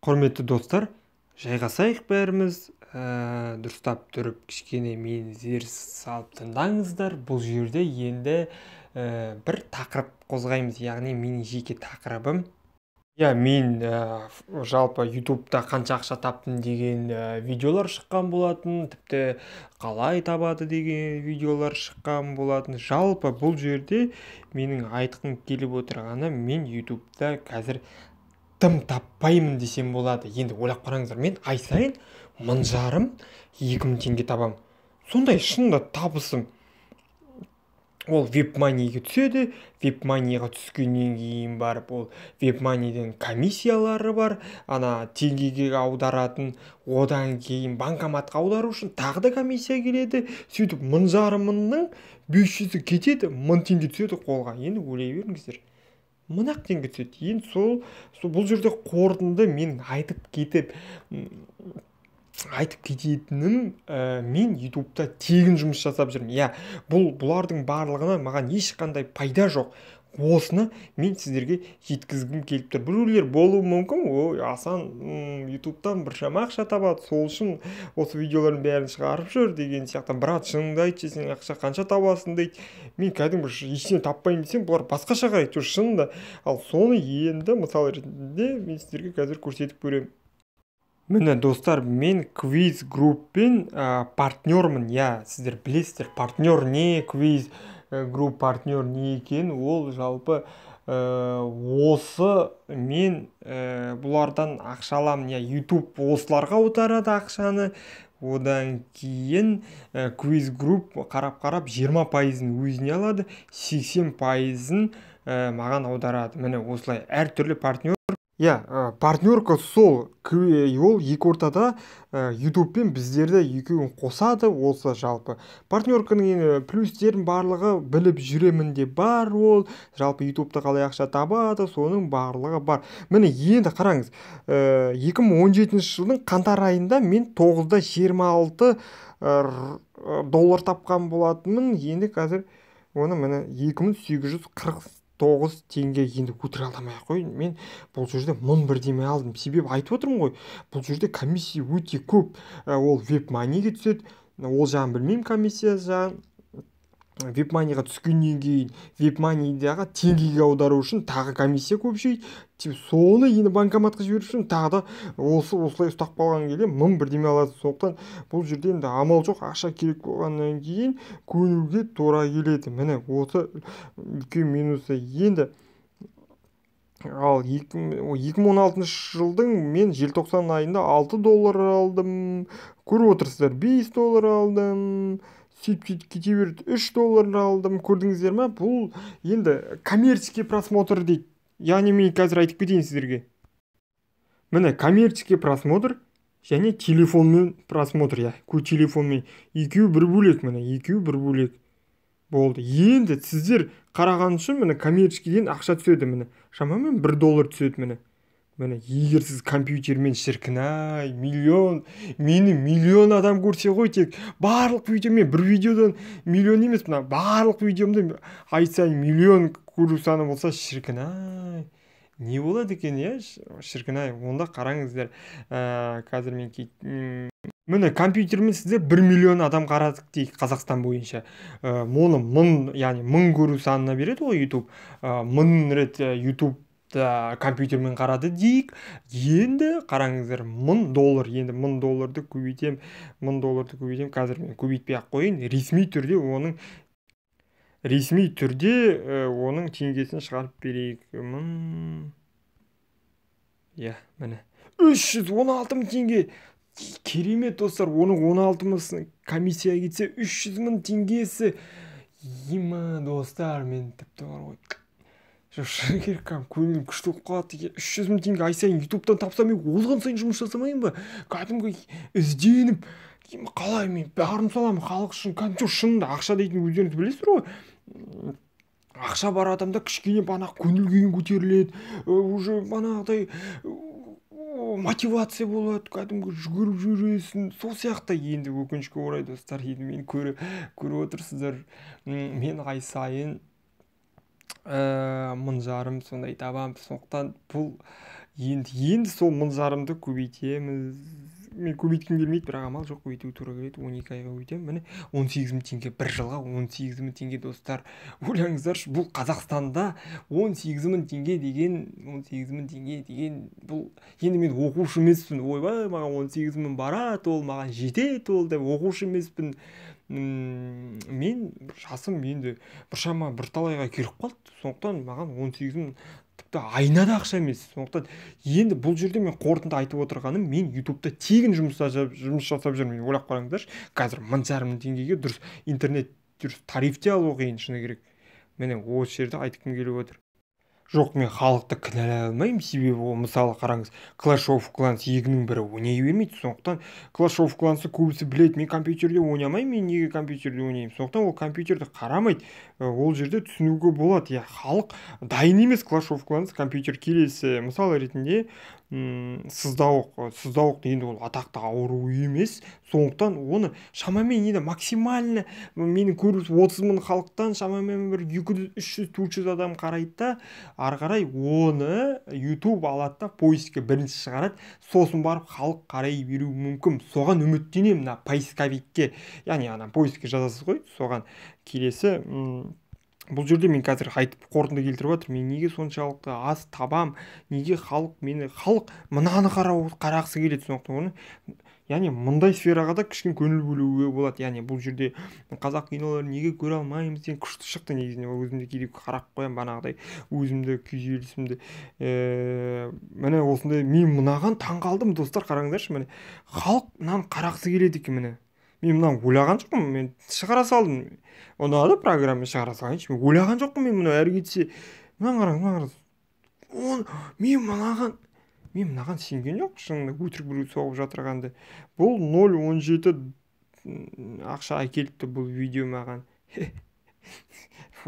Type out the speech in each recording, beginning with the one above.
құрметті достар жайғасайық бәріміз ә, дұрыстап тұрып кішкене мен зер салып тыңдаңыздар бұл жерде енді ә, бір тақырып қозғаймыз яғни менің жеке тақырыбым иә мен ә, жалпы ютубта қанша ақша таптым деген ә, видеолар шыққан болатын тіпті қалай табады деген видеолар шыққан болатын жалпы бұл жерде менің айтқым келіп отырғаны мен ютубта қазір тым таппаймын десем болады енді ойлап қараңыздар мен ай сайын мың жарым екі мың теңге табамын сондай шынында табысым ол маниге түседі маниға түскеннен кейін барып ол вебманиден комиссиялары бар ана теңгеге аударатын одан кейін банкоматқа аудару үшін тағы да комиссия келеді сөйтіп мың жарым мыңның бес жүзі кетеді мың теңге түседі қолға енді ойлай беріңіздер мына теңге түседі енді сол, бұл жерде қорытынды мен айтып кетіп айтып кететінім ә, мен ютубта тегін жұмыс жасап жүрмін иә бұл бұлардың барлығына маған ешқандай пайда жоқ осыны мен сіздерге жеткізгім келіп тұр біреулер болуы мүмкін ой асан ютубтан біршама ақша табады сол үшін осы видеолардың бәрін шығарып жүр деген сияқты брат шыныңды айтшы сен ақша қанша табасың дейді мен кәдімгі ештеңе таппаймын десем бұлар басқаша қарайды уже шынында ал соны енді мысал ретінде мен сіздерге қазір көрсетіп көремін міне достар мен квиз групппен ә, партнермін иә сіздер білесіздер партнер не квиз Э, групп партнер не екен ол жалпы ә, осы мен ә, бұлардан ақша аламын иә ютуб осыларға аударады ақшаны одан кейін ә, квиз групп қарап қарап 20 пайызын өзіне алады 80 пайызын маған аударады міне осылай әртүрлі партнер иә э, партнерка сол ол екі ортада ә, э, пен біздерді екеуін қосады осы жалпы партнерканың плюстерін барлығы біліп жүремін де бар ол жалпы ютубта қалай ақша табады соның барлығы бар міне енді қараңыз 2017 э, жылдың қаңтар айында мен 9-да 26 доллар тапқан болатынмын енді қазір оны міне 2840 тоғыз теңге енді өтіре алмай ақ қой мен бұл жерде мың бірдеме алдым себебі айтып отырмын ғой бұл жерде комиссия өте көп ә, ол веб маниге түседі ол жағын білмеймін комиссия жағын вебманияға түскеннен кейін вебманияға теңгеге аудару үшін тағы комиссия көп жейді соны енді банкоматқа жіберу үшін тағы да осы осылай ұстап қалған кезде мың бірдеме алады сондықтан бұл жерде енді амал жоқ ақша керек болғаннан кейін көнуге тура келеді міне осы үлкен минусы енді ал 2016 жылдың мен желтоқсан айында 6 доллар алдым көріп отырсыздар 5 доллар алдым сөйтіп кете берді үш долларын алдым көрдіңіздер ма бұл енді коммерческий просмотр дейді яғни мен қазір айтып кетейін сіздерге міне коммерческий просмотр және телефонмен просмотр иә телефонмен екеуі бір бөлек міне екеуі бір бөлек болды енді сіздер қараған үшін міне коммерческийден ақша түседі міне шамамен бір доллар түседі міне міне егер сіз компьютермен шіркін ай миллион мені миллион адам көрсе ғой тек барлық мен бір видеодан миллион емес мына барлық видеомды ай сайын миллион көру саны болса шіркін ай не болады екен иә шіркін ай онда қараңыздар ә, қазір мен міне компьютермен сізде бір миллион адам қарадық дейік қазақстан бойынша ә, оны мың яғни мың көру санына береді ғой ютуб ә, мың рет ютуб ә, ә, компьютермен қарады дейік енді қараңыздар мың доллар енді мың долларды көбейтем мың долларды көбейтем қазір мен көбейтпей ақ қояйын ресми түрде оның ресми түрде э, оның теңгесін шығарып берейік мың иә міне үш жүз он алты мың теңге керемет достар оның он алты мың комиссия кетсе үш жүз мың теңгесі ема достар мен тіпті бар ғой кәдімгі көңілім күшті болып қалады үш жүз мың теңге ай сайын ютубтан тапсам мен озған сайын жұмыс жасамаймын ба кәдімгі ізденіп қалай мен барын саламын халық үшін кәдімгі шынында ақша дейтін өздеріңіз білесіздер ғой ақша бар адамда кішкене бана көңіл күйің көтеріледі уже банағыдай мотивация болады кәдімгі жүгіріп жүресің сол сияқты енді өкінішке орай достар енді мені көріп отырсыздар мен ай сайын ә, э, мың жарым сондай табамын сондықтан бұл енді енді сол мың жарымды көбейтеміз мен көбейткім келмейді бірақ амал жоқ көбейту тура келеді он екі айға көбейтемін міне он сегіз мың теңге бір жылға он сегіз мың теңге достар ойлаңыздаршы бұл қазақстанда он сегіз мың теңге деген он сегіз мың теңге деген бұл енді мен оқушы емеспін ойбай маған он сегіз мың барады ол маған жетеді ол деп оқушы емеспін мен жасым енді біршама бірталайға келіп қалды сондықтан маған он сегізім тіпті айына да ақша емес сондықтан енді бұл жерде мен қорытынды айтып отырғаным мен ютубта тегін жұмыс жасап жұмыс жасап жүрмін ойлап қараңыздаршы қазір мың жарым мың теңгеге дұрыс интернет дұрыс тарифте алу қиын шыны керек міне осы жерде айтқым келіп отыр жоқ мен халықты кінәлай алмаймын себебі ол мысалы қараңыз клэш оф кланс екінің бірі ойнай бермейді сондықтан клэш оф клансты көбісі біледі мен компьютерде ойнамаймын мен неге компьютерде ойнаймын сондықтан ол компьютерді қарамайды Э, ол жерде түсінуге болады иә халық дайын емес клаш компьютер келесі мысал ретінде м сыздауық сыздауық енді ол атақты ауру емес сондықтан оны шамамен енді максимально менің көріп отыз мың халықтан шамамен бір екі жүз үш жүз төрт жүз адам қарайды да ары қарай оны ютуб алады да поискке бірінші шығарады сосын барып халық қарай беруі мүмкін соған үміттенемін мына поисковикке яғни ана поискке жазасыз ғой соған келесі ұм, бұл жерде мен қазір айтып қорытынды келтіріп жатырмын мен неге соншалықты аз табам неге халық мені халық мынаны қарау қарағысы келеді сондықтан оны яғни мұндай сфераға да кішкене көңіл бөлуге болады яғни бұл жерде қазақ киноларын неге көре алмаймыз деген күшті шықты негізінде өзімде кейде қарап қоямын бағанағыдай өзімді күйзелісімді ііі міне осындай мен мынаған қалдым достар қараңыздаршы міне халық мынаны қарағысы келеді екен міне мен мынаны ойлаған жоқпын мен шығара салдым ұнады программа шығара салайыншы мен ойлаған жоқпын мен мынау әрі кетсе мынаны қараңыз мынаны қараңыз мен мынаған мен мынаған сенген жоқпын шынында өтірік біреу соғып жатырғанды бұл ноль он жеті ақша әкеліпті бұл видео маған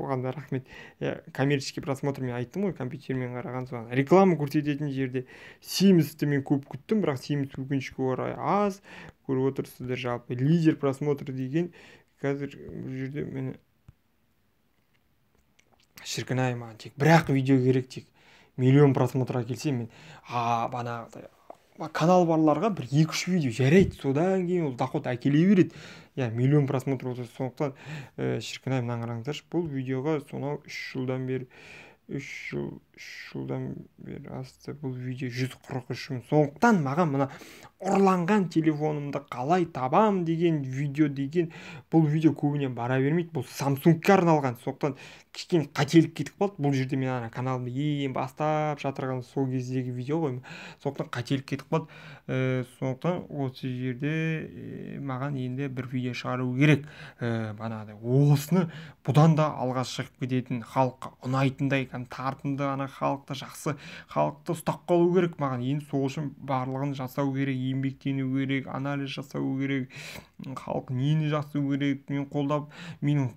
оған да рахмет иә коммерческий просмотр мен айттым ғой компьютермен қараған соған реклама көрсететін жерде симсті мен көп күттім бірақ симс өкінішке орай аз көріп отырсыздар жалпы лидер просмотр деген қазір бұл жерде мен шіркін ай маған тек бір ақ видео керек тек миллион просмотр әкелсе мен а бағанағыдай канал барларға бір екі үш видео жарайды содан кейін ол доход әкеле береді иә миллион просмотр болса сондықтан ә, шіркін ай мынаны қараңыздаршы бұл видеоға сонау үш жылдан бері үш жыл үш жылдан бері асты бұл видео 143 мың сондықтан маған мына ұрланған телефонымды қалай табам деген видео деген бұл видео көбіне бара бермейді бұл самсунгқа арналған сондықтан кішкене қателік кетіп қалды бұл жерде мен ана каналымды ең бастап жатырған сол кездегі видео ғой сондықтан қателік кетіп қалды ә, сондықтан осы жерде э, маған енді бір видео шығару керек ә, э, бағанағыдай осыны бұдан да алға шығып кететін халыққа ұнайтындай кәдімгі тартымды халықты жақсы халықты ұстап қалу керек маған енді сол үшін барлығын жасау керек еңбектену керек анализ жасау керек халық нені жақсы керек мен қолдап менің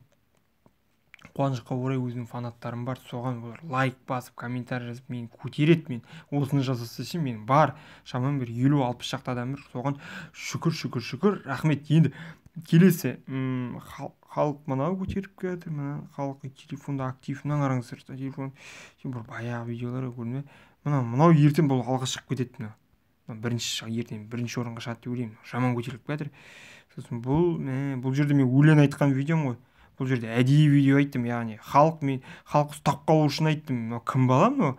қуанышқа орай өзімнің фанаттарым бар соған олар лайк басып комментарий жазып мені көтереді мен осыны жасаса ше мен бар шамамен бір елу алпыс шақты адам бар соған шүкір шүкір шүкір рахмет енді келесі м халық мынау көтеріп келатыр мына халық телефонда актив мынаны қараңыздар телефон бір баяғы видеолар көрме мынау мынау ертең бұл алға шығып кетеді мынау мына бірінші ертең бірінші орынға шығады деп ойлаймын жаман көтеріліп келе жатыр сосын бұл мә бұл жерде мен өлең айтқан видеом ғой бұл жерде әдейі видео айттым яғни халық мен халық ұстап қалу үшін айттым мынау кім бала мынау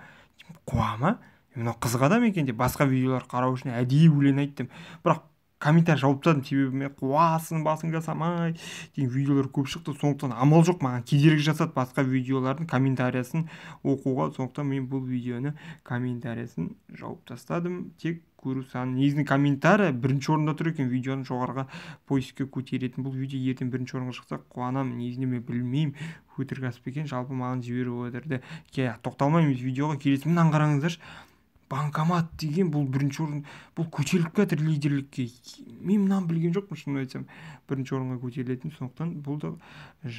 қуа ма мынау қызық адам екен деп басқа видеолар қарау үшін әдейі өлең айттым бірақ комментарий жауып тастадым себебі мен қуасын басың жасамай деген видеолар көп шықты сондықтан амал жоқ маған кедергі жасады басқа видеолардың комментариясын оқуға сондықтан мен бұл видеоны комментариясын жауып тастадым тек көру саны негізінде комментария бірінші орында тұр екен видеоны жоғарыға поискке көтеретін бұл видео ертең бірінші орынға шықса қуанамын негізінде мен білмеймін өтірік асып екен жалпы маған жіберіп отырды тоқталмаймыз видеоға келесі мынаны қараңыздаршы банкомат деген бұл бірінші орын бұл көтеріліп жатыр лидерлікке мен мынаны білген жоқпын шынымды айтсам бірінші орынға көтерілетін сондықтан бұл да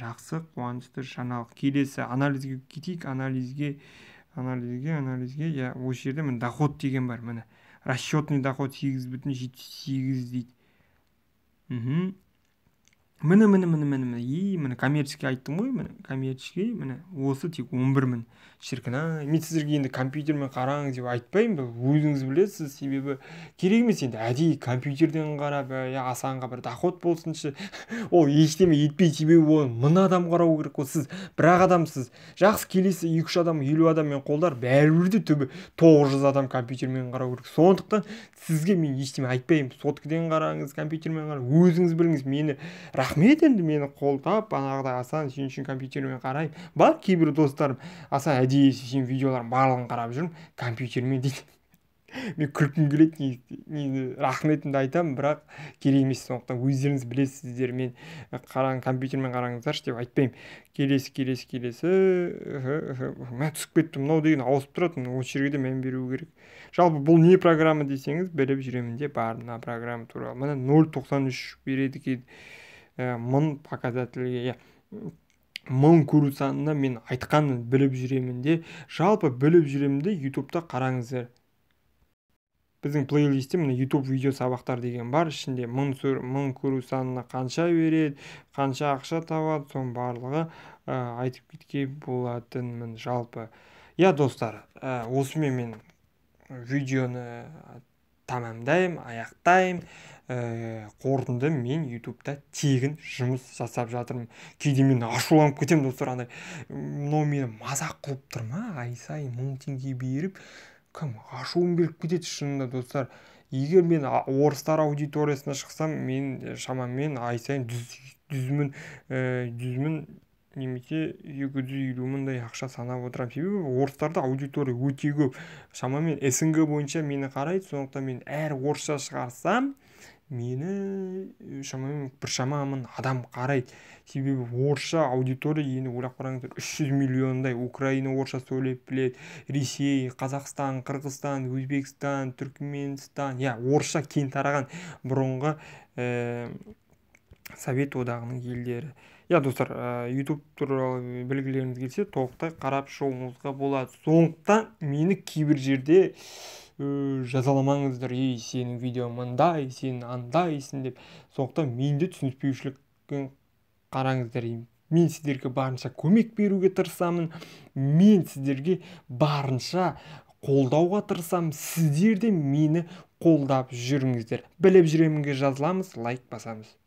жақсы қуанышты жаңалық келесі анализге кетейік анализге анализге анализге иә осы жерде міне доход деген бар міне расчетный доход сегіз бүтін жетпіс сегіз дейді мхм міне міне міне міне міне и міне коммерческий айттым ғой міне коммерческий міне осы тек он бір мың шіркін ай мен сіздерге енді компьютермен қараңыз деп айтпаймын бұл өзіңіз білесіз себебі керек емес енді әдейі компьютерден қарап ә, иә асанға бір доход болсыншы ол ештеме етпейді себебі оны мың адам қарау керек қой сіз бір ақ адамсыз жақсы келесі екі үш адам елу адаммен қолдар бәрібір де түбі тоғыз жүз адам компьютермен қарау керек сондықтан сізге мен ештеме айтпаймын соткіден қараңыз компьютермен қара өзіңіз біліңіз мені рахмет енді мені қолдап бағанағыдай асан сен үшін компьютермен қараймын бар кейбір достарым асан әдейі сенің видеоларың барлығын қарап жүрмін компьютермен дейді мен күлкім келеді негізі рахметімді айтамын бірақ керек емес сондықтан өздеріңіз білесіздер мен қараң компьютермен қараңыздаршы деп айтпаймын келесі келесі келесі мә түсіп кетті мынау деген ауысып тұрады осы жерге де мән беру керек жалпы бұл не программа десеңіз біліп жүремін де бар мына программа туралы міне нөл тоқсан үш береді Э, мың показательге иә. мың көру санына мен айтқанын біліп жүремін де жалпы біліп жүремін де ютубта қараңыздар біздің плейлистте міне ютуб видео сабақтар деген бар ішінде мың, сөр, мың көру санына қанша береді қанша ақша табады соның барлығы э, айтып кеткен болатынмын жалпы иә достар ә, осымен мен видеоны тәмамдаймын аяқтаймын ә, қорытынды мен ютубта тегін жұмыс жасап жатырмын кейде мен ашуланып кетемін достар андай мынау мені мазақ қылып тұр ма ай сайын мың теңге беріп кім ашуым келіп кетеді шынында достар егер мен орыстар аудиториясына шықсам мен шамамен ай сайын жүз мың жүз мың э, немесе екі жүз елу мыңдай ақша санап отырамын себебі орыстарда аудитория өте көп шамамен снг бойынша мені қарайды сондықтан мен әр орысша шығарсам мені э, шамамен біршама мың адам қарайды себебі орысша аудитория енді ойлап қараңыздар үш жүз миллиондай украина орысша сөйлеп біледі ресей қазақстан қырғызстан өзбекстан түркіменстан иә орысша кең тараған бұрынғы ә, совет одағының елдері иә достар ә, э, ютуб туралы білгілеріңіз келсе толықтай қарап шығуыңызға болады сондықтан мені кейбір жерде ә, жазаламаңыздар ей сенің видеоң мындай сен андайсың деп сондықтан менде түсініспеушілікпен қараңыздар мен сіздерге барынша көмек беруге тырысамын мен сіздерге барынша қолдауға тырысамын сіздер де мені қолдап жүріңіздер біліп жүремінге жазыламыз лайк басамыз